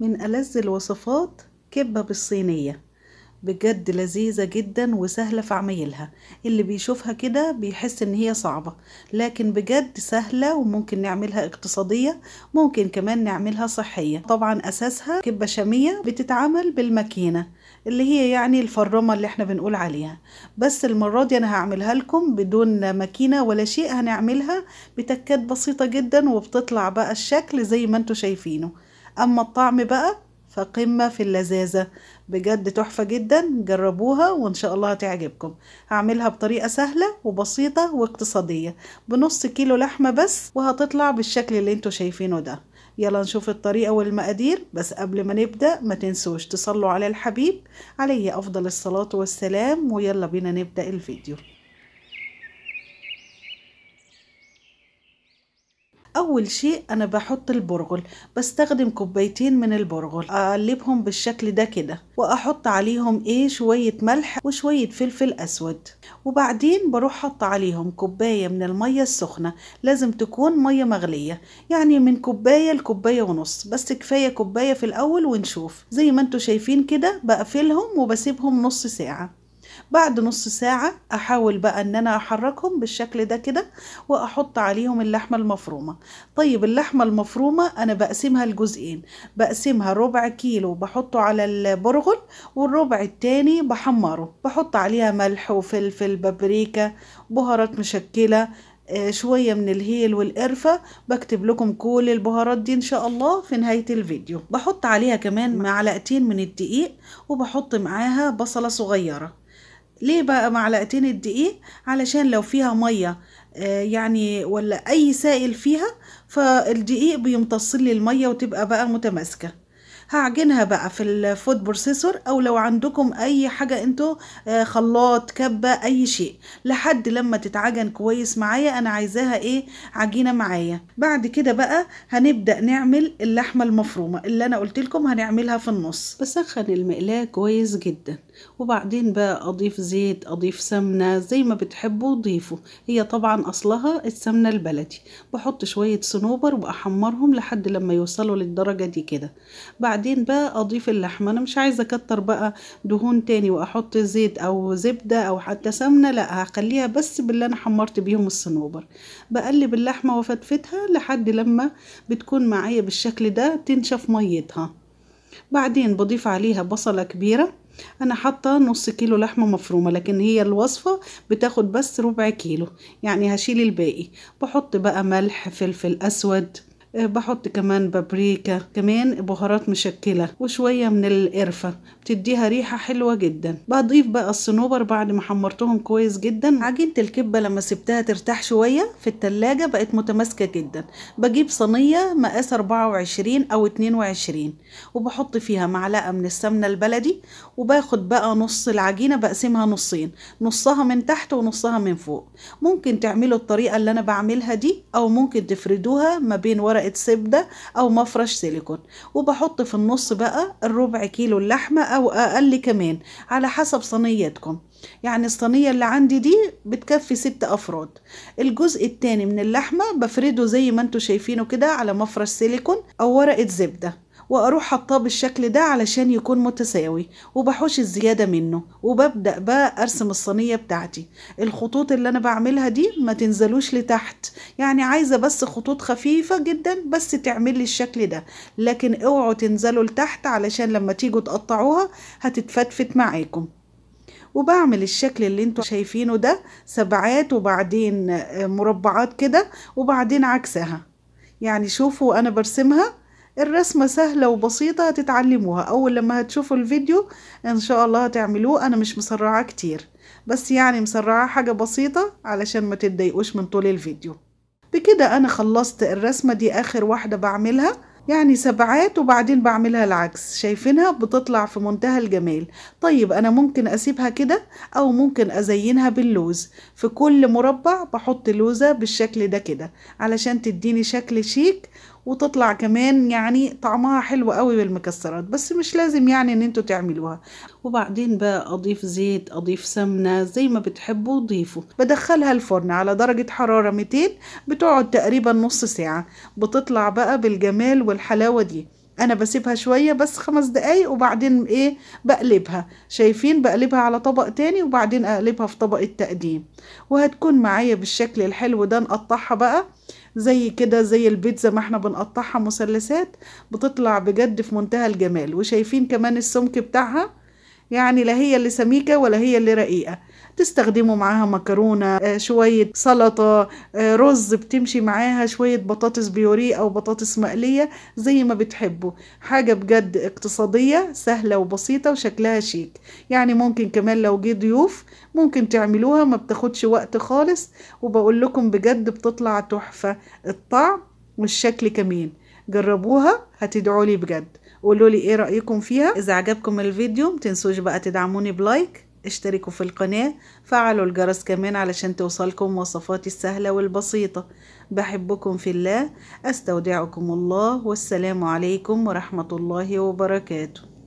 من ألذ الوصفات كبة بالصينية بجد لذيذة جدا وسهلة في عميلها اللي بيشوفها كده بيحس ان هي صعبة لكن بجد سهلة وممكن نعملها اقتصادية ممكن كمان نعملها صحية طبعا اساسها كبة شامية بتتعمل بالماكينة اللي هي يعني الفرمة اللي احنا بنقول عليها بس المرة دي انا هعملها لكم بدون ماكينة ولا شيء هنعملها بتكات بسيطة جدا وبتطلع بقى الشكل زي ما انتوا شايفينه أما الطعم بقى فقمة في اللذاذة بجد تحفة جدا جربوها وإن شاء الله هتعجبكم هعملها بطريقة سهلة وبسيطة واقتصادية بنص كيلو لحمة بس وهتطلع بالشكل اللي انتوا شايفينه ده يلا نشوف الطريقة والمقادير بس قبل ما نبدأ ما تنسوش تصلوا على الحبيب عليه أفضل الصلاة والسلام ويلا بينا نبدأ الفيديو اول شيء انا بحط البرغل بستخدم كوبايتين من البرغل اقلبهم بالشكل ده كده واحط عليهم ايه شويه ملح وشويه فلفل اسود وبعدين بروح احط عليهم كوبايه من الميه السخنه لازم تكون ميه مغليه يعني من كوبايه لكوبايه ونص بس كفايه كوبايه في الاول ونشوف زي ما انتوا شايفين كده بقفلهم وبسيبهم نص ساعه بعد نص ساعة احاول بقى ان انا احركهم بالشكل ده كده واحط عليهم اللحمة المفرومة طيب اللحمة المفرومة انا بقسمها لجزئين بقسمها ربع كيلو بحطه على البرغل والربع التاني بحمره بحط عليها ملح وفلفل بابريكا بهارات مشكلة آه، شوية من الهيل والقرفة بكتب لكم كل البهارات دي ان شاء الله في نهاية الفيديو بحط عليها كمان معلقتين من الدقيق وبحط معاها بصلة صغيرة ليه بقى معلقتين الدقيق علشان لو فيها مية آه، يعني ولا اي سائل فيها فالدقيق بيمتصلي المية وتبقى بقى متماسكة هعجنها بقى في الفود بروسيسور او لو عندكم اي حاجه انتوا آه، خلاط كبه اي شيء لحد لما تتعجن كويس معايا انا عايزاها ايه عجينه معايا بعد كده بقى هنبدا نعمل اللحمه المفرومه اللي انا قلت لكم هنعملها في النص بسخن المقلاه كويس جدا وبعدين بقى اضيف زيت اضيف سمنه زي ما بتحبوا ضيفوا هي طبعا اصلها السمنه البلدي بحط شويه صنوبر واحمرهم لحد لما يوصلوا للدرجه دي كده بعد وبعدين بقى اضيف اللحمه انا مش عايزه اكتر بقى دهون تاني واحط زيت او زبده او حتى سمنه لا هخليها بس باللي انا حمرت بيهم الصنوبر بقلب اللحمه وفتفتها لحد لما بتكون معايا بالشكل ده تنشف ميتها بعدين بضيف عليها بصله كبيره انا حاطه نص كيلو لحمه مفرومه لكن هي الوصفه بتاخد بس ربع كيلو يعني هشيل الباقي بحط بقى ملح فلفل اسود آه، بحط كمان بابريكا كمان بهارات مشكلة وشوية من القرفة بتديها ريحة حلوة جدا بضيف بقى الصنوبر بعد ما حمرتهم كويس جدا عجينة الكبة لما سبتها ترتاح شوية في التلاجة بقت متماسكة جدا بجيب صينية مقاس 24 او 22 وبحط فيها معلقة من السمنة البلدي وباخد بقى نص العجينة بقسمها نصين نصها من تحت ونصها من فوق ممكن تعملوا الطريقة اللي انا بعملها دي او ممكن تفردوها ما بين ورق معلقه زبده او مفرش سيليكون وبحط في النص بقى الربع كيلو اللحمه او اقل كمان على حسب صينيتكم يعني الصينية اللي عندي دي بتكفي ست أفراد الجزء التاني من اللحمة بفرده زي ما انتوا شايفينه كده على مفرش سيليكون أو ورقة زبدة واروح حطاه بالشكل ده علشان يكون متساوي وبحوش الزياده منه وببدا بقى ارسم الصينيه بتاعتي الخطوط اللي انا بعملها دي ما تنزلوش لتحت يعني عايزه بس خطوط خفيفه جدا بس تعمل لي الشكل ده لكن اوعوا تنزلوا لتحت علشان لما تيجوا تقطعوها هتتفتفت معاكم وبعمل الشكل اللي انتوا شايفينه ده سبعات وبعدين آه، مربعات كده وبعدين عكسها يعني شوفوا انا برسمها الرسمة سهلة وبسيطة هتتعلموها أول لما هتشوفوا الفيديو إن شاء الله هتعملوه أنا مش مسرعة كتير بس يعني مسرعة حاجة بسيطة علشان ما تتضايقوش من طول الفيديو بكده أنا خلصت الرسمة دي آخر واحدة بعملها يعني سبعات وبعدين بعملها العكس شايفينها بتطلع في منتهى الجمال طيب أنا ممكن أسيبها كده أو ممكن أزينها باللوز في كل مربع بحط لوزة بالشكل ده كده علشان تديني شكل شيك وتطلع كمان يعني طعمها حلو قوي بالمكسرات بس مش لازم يعني ان انتوا تعملوها وبعدين بقى اضيف زيت اضيف سمنه زي ما بتحبوا ضيفوا بدخلها الفرن على درجه حراره 200 بتقعد تقريبا نص ساعه بتطلع بقى بالجمال والحلاوه دي انا بسيبها شويه بس خمس دقايق وبعدين ايه بقلبها شايفين بقلبها على طبق تاني وبعدين اقلبها في طبق التقديم وهتكون معايا بالشكل الحلو ده نقطعها بقى زي كده زي البيتزا ما احنا بنقطعها مثلثات بتطلع بجد في منتهى الجمال وشايفين كمان السمك بتاعها يعني لا هي اللي سميكة ولا هي اللي رقيقة تستخدموا معاها مكرونة آه، شوية سلطة آه، رز بتمشي معاها شوية بطاطس بيوري أو بطاطس مقلية زي ما بتحبوا حاجة بجد اقتصادية سهلة وبسيطة وشكلها شيك يعني ممكن كمان لو جه ضيوف ممكن تعملوها ما بتاخدش وقت خالص وبقول لكم بجد بتطلع تحفة الطعم والشكل كمان جربوها هتدعولي بجد قولوا لي ايه رايكم فيها اذا عجبكم الفيديو متنسوش بقى تدعموني بلايك اشتركوا في القناة فعلوا الجرس كمان علشان توصلكم وصفاتي السهلة والبسيطة بحبكم في الله استودعكم الله والسلام عليكم ورحمة الله وبركاته